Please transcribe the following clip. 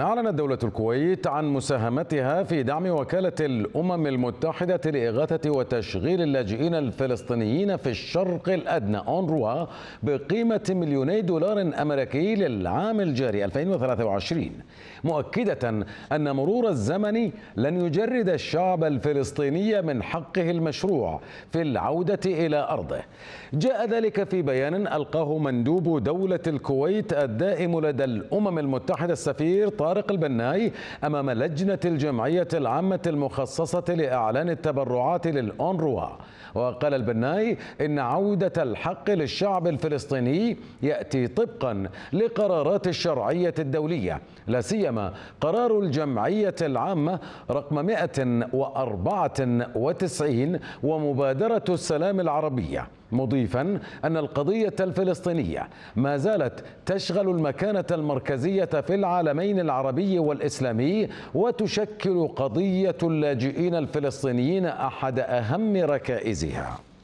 أعلنت دولة الكويت عن مساهمتها في دعم وكالة الأمم المتحدة لإغاثة وتشغيل اللاجئين الفلسطينيين في الشرق الأدنى أونروا بقيمة مليوني دولار أمريكي للعام الجاري 2023 مؤكدة أن مرور الزمن لن يجرد الشعب الفلسطيني من حقه المشروع في العودة إلى أرضه جاء ذلك في بيان ألقاه مندوب دولة الكويت الدائم لدى الأمم المتحدة السفير طارق البناي أمام لجنة الجمعية العامة المخصصة لإعلان التبرعات للأونروا وقال البناي إن عودة الحق للشعب الفلسطيني يأتي طبقا لقرارات الشرعية الدولية لا سيما قرار الجمعية العامة رقم 194 ومبادرة السلام العربية مضيفا أن القضية الفلسطينية ما زالت تشغل المكانة المركزية في العالمين العربيين العربي والإسلامي وتشكل قضية اللاجئين الفلسطينيين أحد أهم ركائزها